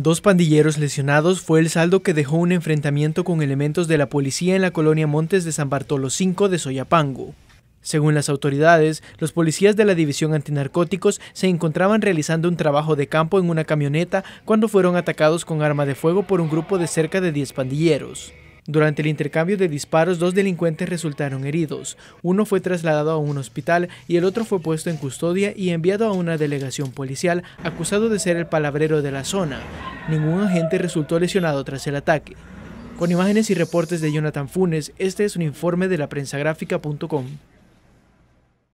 Dos pandilleros lesionados fue el saldo que dejó un enfrentamiento con elementos de la policía en la colonia Montes de San Bartolo 5 de Soyapango. Según las autoridades, los policías de la División Antinarcóticos se encontraban realizando un trabajo de campo en una camioneta cuando fueron atacados con arma de fuego por un grupo de cerca de 10 pandilleros. Durante el intercambio de disparos, dos delincuentes resultaron heridos. Uno fue trasladado a un hospital y el otro fue puesto en custodia y enviado a una delegación policial acusado de ser el palabrero de la zona, ningún agente resultó lesionado tras el ataque. Con imágenes y reportes de Jonathan Funes, este es un informe de la